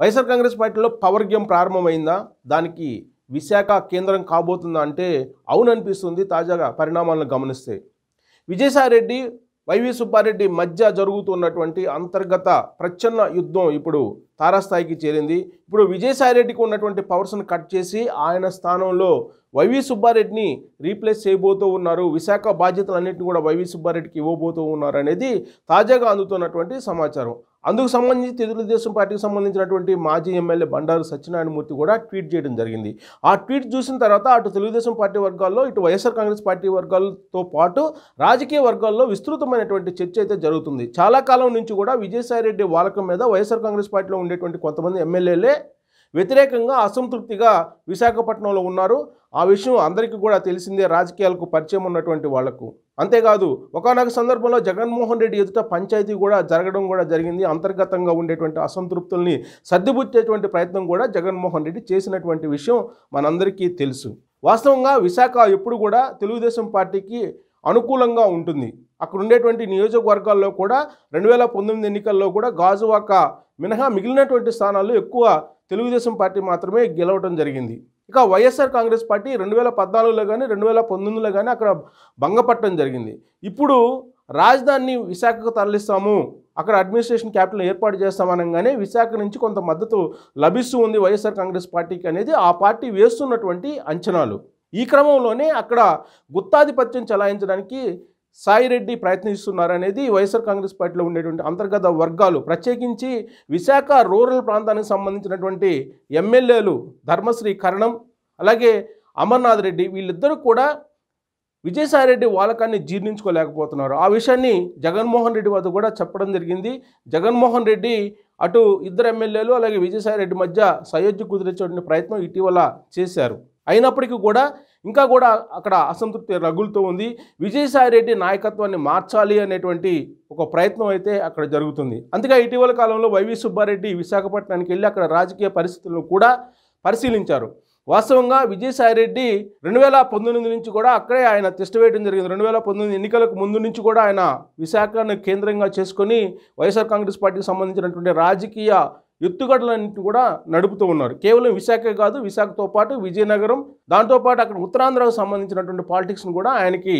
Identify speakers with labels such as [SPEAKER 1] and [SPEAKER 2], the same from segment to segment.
[SPEAKER 1] వైఎస్ఆర్ కాంగ్రెస్ పార్టీలో power game ప్రారంభమైందా దానికి విశాఖ కేంద్రం కాబోతుందా అంటే అవుననిపిస్తుంది తాజాగా పరిణామాలను గమనిస్తే విజయసాయిరెడ్డి వైవి సుబ్బారెడ్డి మధ్య జరుగుతున్నటువంటి అంతర్గత ప్రచ్ఛన్న యుద్ధం ఇప్పుడు తారాస్థాయికి చేరింది ఇప్పుడు విజయసాయిరెడ్డికి ఉన్నటువంటి పవర్స్ను కట్ చేసి ఆయన స్థానంలో వైవి సుబ్బారెడ్డిని రీప్లేస్ చేయబోతూ ఉన్నారు విశాఖ బాధ్యతలు అన్నింటినీ కూడా వైవి సుబ్బారెడ్డికి ఇవ్వబోతూ ఉన్నారు అనేది తాజాగా అందుతున్నటువంటి సమాచారం అందుకు సంబంధించి తెలుగుదేశం పార్టీకి సంబంధించినటువంటి మాజీ ఎమ్మెల్యే బండారు సత్యనారాయణమూర్తి కూడా ట్వీట్ చేయడం జరిగింది ఆ ట్వీట్ చూసిన తర్వాత అటు తెలుగుదేశం పార్టీ వర్గాల్లో ఇటు వైఎస్ఆర్ కాంగ్రెస్ పార్టీ వర్గాలతో పాటు రాజకీయ వర్గాల్లో విస్తృతమైనటువంటి చర్చ అయితే జరుగుతుంది చాలా కాలం నుంచి కూడా విజయసాయిరెడ్డి వాలకం మీద వైఎస్ఆర్ కాంగ్రెస్ పార్టీలో ఉండేటువంటి కొంతమంది ఎమ్మెల్యేలే వ్యతిరేకంగా అసంతృప్తిగా విశాఖపట్నంలో ఉన్నారు ఆ విషయం అందరికీ కూడా తెలిసిందే రాజకీయాలకు పరిచయం ఉన్నటువంటి వాళ్లకు అంతేకాదు ఒకనొక సందర్భంలో జగన్మోహన్ రెడ్డి ఎదుట పంచాయతీ కూడా జరగడం కూడా జరిగింది అంతర్గతంగా ఉండేటువంటి అసంతృప్తుల్ని సర్దిబుచ్చేటువంటి ప్రయత్నం కూడా జగన్మోహన్ రెడ్డి చేసినటువంటి విషయం మనందరికీ తెలుసు వాస్తవంగా విశాఖ ఎప్పుడు కూడా తెలుగుదేశం పార్టీకి అనుకూలంగా ఉంటుంది అక్కడ ఉండేటువంటి నియోజకవర్గాల్లో కూడా రెండు వేల పంతొమ్మిది ఎన్నికల్లో కూడా గాజువాక మినహా మిగిలినటువంటి స్థానాల్లో ఎక్కువ తెలుగుదేశం పార్టీ మాత్రమే గెలవడం జరిగింది ఇక వైఎస్ఆర్ కాంగ్రెస్ పార్టీ రెండు వేల పద్నాలుగులో కానీ రెండు వేల పంతొమ్మిదిలో కానీ అక్కడ భంగపట్టడం జరిగింది ఇప్పుడు రాజధానిని విశాఖకు తరలిస్తాము అక్కడ అడ్మినిస్ట్రేషన్ క్యాపిటల్ ఏర్పాటు చేస్తామనగానే విశాఖ నుంచి కొంత మద్దతు లభిస్తూ ఉంది వైఎస్ఆర్ కాంగ్రెస్ పార్టీకి అనేది ఆ పార్టీ వేస్తున్నటువంటి అంచనాలు ఈ క్రమంలోనే అక్కడ గుత్తాధిపత్యం చెలాయించడానికి సాయిరెడ్డి ప్రయత్నిస్తున్నారనేది వైఎస్ఆర్ కాంగ్రెస్ పార్టీలో ఉండేటువంటి అంతర్గత వర్గాలు ప్రత్యేకించి విశాఖ రూరల్ ప్రాంతానికి సంబంధించినటువంటి ఎమ్మెల్యేలు ధర్మశ్రీ కరణం అలాగే అమర్నాథ్ రెడ్డి వీళ్ళిద్దరూ కూడా విజయసాయిరెడ్డి వాలకాన్ని జీర్ణించుకోలేకపోతున్నారు ఆ విషయాన్ని జగన్మోహన్ రెడ్డి వద్ద కూడా చెప్పడం జరిగింది జగన్మోహన్ రెడ్డి అటు ఇద్దరు ఎమ్మెల్యేలు అలాగే విజయసాయిరెడ్డి మధ్య సయోధ్య కుదిరించే ప్రయత్నం ఇటీవల చేశారు అయినప్పటికీ కూడా ఇంకా కూడా అక్కడ అసంతృప్తి రగులుతూ ఉంది విజయసాయి రెడ్డి నాయకత్వాన్ని మార్చాలి అనేటువంటి ఒక ప్రయత్నం అయితే అక్కడ జరుగుతుంది అందుకే ఇటీవల కాలంలో వైవి సుబ్బారెడ్డి విశాఖపట్నానికి వెళ్ళి అక్కడ రాజకీయ పరిస్థితులను కూడా పరిశీలించారు వాస్తవంగా విజయసాయిరెడ్డి రెండు వేల పంతొమ్మిది నుంచి కూడా అక్కడే ఆయన టెస్ట్ వేయడం జరిగింది రెండు వేల పంతొమ్మిది ఎన్నికలకు ముందు నుంచి కూడా ఆయన విశాఖను కేంద్రంగా చేసుకొని వైఎస్ఆర్ కాంగ్రెస్ పార్టీకి సంబంధించినటువంటి రాజకీయ ఎత్తుగడలన్నింటినీ కూడా నడుపుతూ ఉన్నారు కేవలం విశాఖ కాదు విశాఖతో పాటు విజయనగరం దాంతోపాటు అక్కడ ఉత్తరాంధ్రకు సంబంధించినటువంటి పాలిటిక్స్ను కూడా ఆయనకి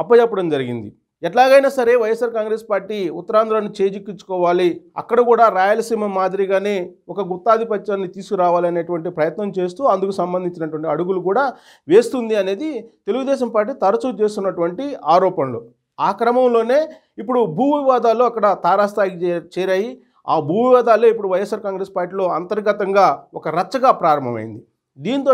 [SPEAKER 1] అప్పచెప్పడం జరిగింది ఎట్లాగైనా సరే వైఎస్ఆర్ కాంగ్రెస్ పార్టీ ఉత్తరాంధ్రను చేజిక్కించుకోవాలి అక్కడ కూడా రాయలసీమ మాదిరిగానే ఒక గుత్తాధిపత్యాన్ని తీసుకురావాలనేటువంటి ప్రయత్నం చేస్తూ అందుకు సంబంధించినటువంటి అడుగులు కూడా వేస్తుంది అనేది తెలుగుదేశం పార్టీ తరచూ చేస్తున్నటువంటి ఆరోపణలు ఆ క్రమంలోనే ఇప్పుడు భూ వివాదాలు అక్కడ తారాస్థాయికి చేరాయి ఆ వివాదాలే ఇప్పుడు వైఎస్ఆర్ కాంగ్రెస్ పార్టీలో అంతర్గతంగా ఒక రచ్చగా ప్రారంభమైంది దీంతో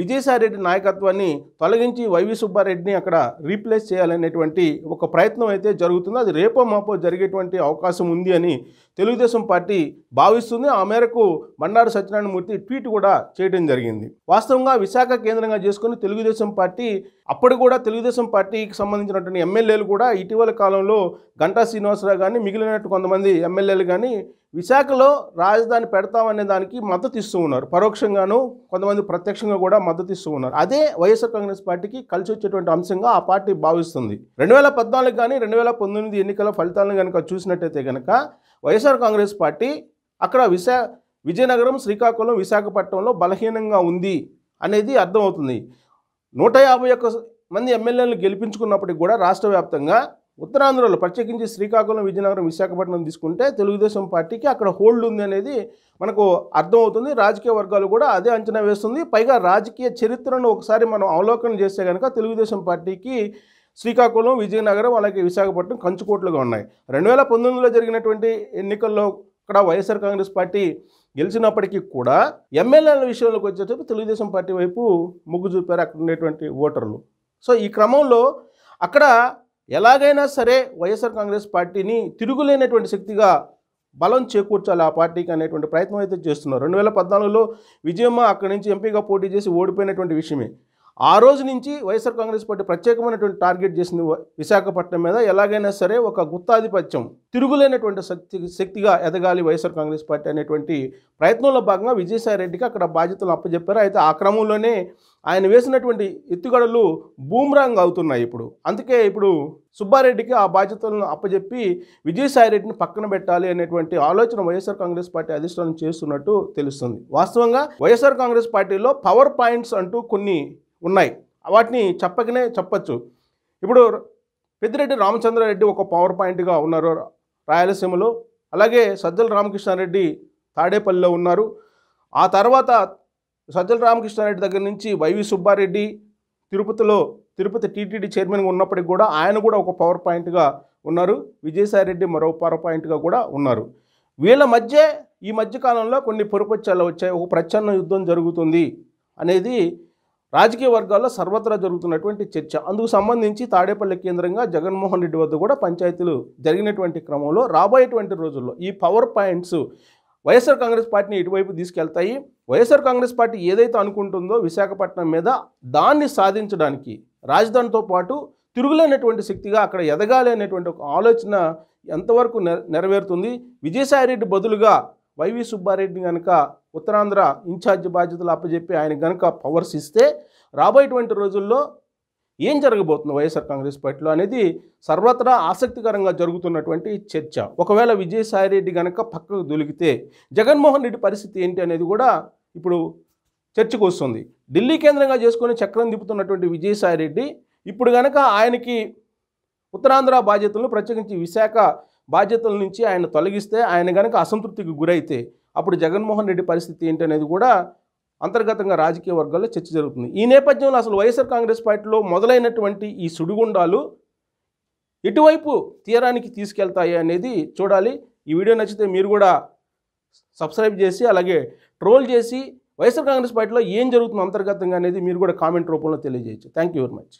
[SPEAKER 1] విజయసాయిరెడ్డి నాయకత్వాన్ని తొలగించి వైవి సుబ్బారెడ్డిని అక్కడ రీప్లేస్ చేయాలనేటువంటి ఒక ప్రయత్నం అయితే జరుగుతుంది అది రేపో మాపో జరిగేటువంటి అవకాశం ఉంది అని తెలుగుదేశం పార్టీ భావిస్తుంది ఆ మేరకు బండారు సత్యనారాయణమూర్తి ట్వీట్ కూడా చేయడం జరిగింది వాస్తవంగా విశాఖ కేంద్రంగా చేసుకుని తెలుగుదేశం పార్టీ అప్పుడు కూడా తెలుగుదేశం పార్టీకి సంబంధించినటువంటి ఎమ్మెల్యేలు కూడా ఇటీవల కాలంలో గంటా శ్రీనివాసరావు కానీ మిగిలినట్టు కొంతమంది ఎమ్మెల్యేలు కానీ విశాఖలో రాజధాని పెడతామనే దానికి మద్దతు ఇస్తూ ఉన్నారు పరోక్షంగాను కొంతమంది ప్రత్యక్షంగా కూడా మద్దతు ఇస్తూ ఉన్నారు అదే వైఎస్ఆర్ కాంగ్రెస్ పార్టీకి కలిసి వచ్చేటువంటి అంశంగా ఆ పార్టీ భావిస్తుంది రెండు వేల పద్నాలుగు కానీ రెండు వేల పంతొమ్మిది ఎన్నికల ఫలితాలను కనుక చూసినట్టయితే కనుక వైఎస్ఆర్ కాంగ్రెస్ పార్టీ అక్కడ విశా విజయనగరం శ్రీకాకుళం విశాఖపట్నంలో బలహీనంగా ఉంది అనేది అర్థమవుతుంది నూట యాభై ఒక్క మంది ఎమ్మెల్యేలను గెలిపించుకున్నప్పటికి కూడా రాష్ట్ర వ్యాప్తంగా ఉత్తరాంధ్రలో ప్రత్యేకించి శ్రీకాకుళం విజయనగరం విశాఖపట్నం తీసుకుంటే తెలుగుదేశం పార్టీకి అక్కడ హోల్డ్ ఉంది అనేది మనకు అర్థమవుతుంది రాజకీయ వర్గాలు కూడా అదే అంచనా వేస్తుంది పైగా రాజకీయ చరిత్రను ఒకసారి మనం అవలోకనం చేస్తే కనుక తెలుగుదేశం పార్టీకి శ్రీకాకుళం విజయనగరం అలాగే విశాఖపట్నం కంచుకోట్లుగా ఉన్నాయి రెండు వేల పంతొమ్మిదిలో జరిగినటువంటి ఎన్నికల్లో ఇక్కడ వైఎస్ఆర్ కాంగ్రెస్ పార్టీ గెలిచినప్పటికీ కూడా ఎమ్మెల్యేల విషయంలోకి వచ్చేటప్పుడు తెలుగుదేశం పార్టీ వైపు మొగ్గు చూపారు అక్కడ ఉండేటువంటి ఓటర్లు సో ఈ క్రమంలో అక్కడ ఎలాగైనా సరే వైఎస్ఆర్ కాంగ్రెస్ పార్టీని తిరుగులేనటువంటి శక్తిగా బలం చేకూర్చాలి ఆ పార్టీకి అనేటువంటి ప్రయత్నం అయితే చేస్తున్నారు రెండు వేల పద్నాలుగులో విజయమ్మ అక్కడి నుంచి ఎంపీగా పోటీ చేసి ఓడిపోయినటువంటి విషయమే ఆ రోజు నుంచి వైఎస్ఆర్ కాంగ్రెస్ పార్టీ ప్రత్యేకమైనటువంటి టార్గెట్ చేసింది విశాఖపట్నం మీద ఎలాగైనా సరే ఒక గుత్తాధిపత్యం తిరుగులేనటువంటి శక్తి శక్తిగా ఎదగాలి వైఎస్ఆర్ కాంగ్రెస్ పార్టీ అనేటువంటి ప్రయత్నంలో భాగంగా విజయసాయి రెడ్డికి అక్కడ బాధ్యతలు అప్పచెప్పారు అయితే ఆ క్రమంలోనే ఆయన వేసినటువంటి ఎత్తుగడలు బూమ్రాంగ్ అవుతున్నాయి ఇప్పుడు అందుకే ఇప్పుడు సుబ్బారెడ్డికి ఆ బాధ్యతలను అప్పజెప్పి విజయసాయిరెడ్డిని పక్కన పెట్టాలి అనేటువంటి ఆలోచన వైఎస్ఆర్ కాంగ్రెస్ పార్టీ అధిష్టానం చేస్తున్నట్టు తెలుస్తుంది వాస్తవంగా వైఎస్ఆర్ కాంగ్రెస్ పార్టీలో పవర్ పాయింట్స్ అంటూ కొన్ని ఉన్నాయి వాటిని చెప్పకనే చెప్పచ్చు ఇప్పుడు పెద్దిరెడ్డి రామచంద్రారెడ్డి ఒక పవర్ పాయింట్గా ఉన్నారు రాయలసీమలో అలాగే సజ్జల రామకృష్ణారెడ్డి తాడేపల్లిలో ఉన్నారు ఆ తర్వాత సజ్జల రామకృష్ణారెడ్డి దగ్గర నుంచి వైవి సుబ్బారెడ్డి తిరుపతిలో తిరుపతి టీటీడీ చైర్మన్గా ఉన్నప్పటికి కూడా ఆయన కూడా ఒక పవర్ పాయింట్గా ఉన్నారు విజయసాయిరెడ్డి మరో పవర్ పాయింట్గా కూడా ఉన్నారు వీళ్ళ మధ్య ఈ మధ్యకాలంలో కొన్ని పొరుపత్యాలు వచ్చాయి ఒక ప్రచ్ఛన్న యుద్ధం జరుగుతుంది అనేది రాజకీయ వర్గాల్లో సర్వత్రా జరుగుతున్నటువంటి చర్చ అందుకు సంబంధించి తాడేపల్లి కేంద్రంగా జగన్మోహన్ రెడ్డి వద్ద కూడా పంచాయతీలు జరిగినటువంటి క్రమంలో రాబోయేటువంటి రోజుల్లో ఈ పవర్ పాయింట్స్ వైఎస్ఆర్ కాంగ్రెస్ పార్టీని ఇటువైపు తీసుకెళ్తాయి వైఎస్ఆర్ కాంగ్రెస్ పార్టీ ఏదైతే అనుకుంటుందో విశాఖపట్నం మీద దాన్ని సాధించడానికి రాజధానితో పాటు తిరుగులేనటువంటి శక్తిగా అక్కడ ఎదగాలి అనేటువంటి ఒక ఆలోచన ఎంతవరకు నెరవేరుతుంది విజయసాయిరెడ్డి బదులుగా వైవి సుబ్బారెడ్డిని కనుక ఉత్తరాంధ్ర ఇన్ఛార్జ్ బాధ్యతలు అప్పజెప్పి ఆయన కనుక పవర్స్ ఇస్తే రాబోయేటువంటి రోజుల్లో ఏం జరగబోతుంది వైఎస్ఆర్ కాంగ్రెస్ పార్టీలో అనేది సర్వత్రా ఆసక్తికరంగా జరుగుతున్నటువంటి చర్చ ఒకవేళ విజయసాయి రెడ్డి గనక పక్కకు దొలికితే జగన్మోహన్ రెడ్డి పరిస్థితి ఏంటి అనేది కూడా ఇప్పుడు చర్చకు వస్తుంది ఢిల్లీ కేంద్రంగా చేసుకుని చక్రం దిపుతున్నటువంటి విజయసాయి రెడ్డి ఇప్పుడు గనక ఆయనకి ఉత్తరాంధ్ర బాధ్యతలను ప్రత్యేకించి విశాఖ బాధ్యతల నుంచి ఆయన తొలగిస్తే ఆయన గనక అసంతృప్తికి గురైతే అప్పుడు జగన్మోహన్ రెడ్డి పరిస్థితి ఏంటి అనేది కూడా అంతర్గతంగా రాజకీయ వర్గాల్లో చర్చ జరుగుతుంది ఈ నేపథ్యంలో అసలు వైఎస్ఆర్ కాంగ్రెస్ పార్టీలో మొదలైనటువంటి ఈ సుడిగుండాలు ఎటువైపు తీరానికి తీసుకెళ్తాయి అనేది చూడాలి ఈ వీడియో నచ్చితే మీరు కూడా సబ్స్క్రైబ్ చేసి అలాగే ట్రోల్ చేసి వైఎస్ఆర్ కాంగ్రెస్ పార్టీలో ఏం జరుగుతుంది అంతర్గతంగా అనేది మీరు కూడా కామెంట్ రూపంలో తెలియజేయచ్చు థ్యాంక్ యూ వెరీ మచ్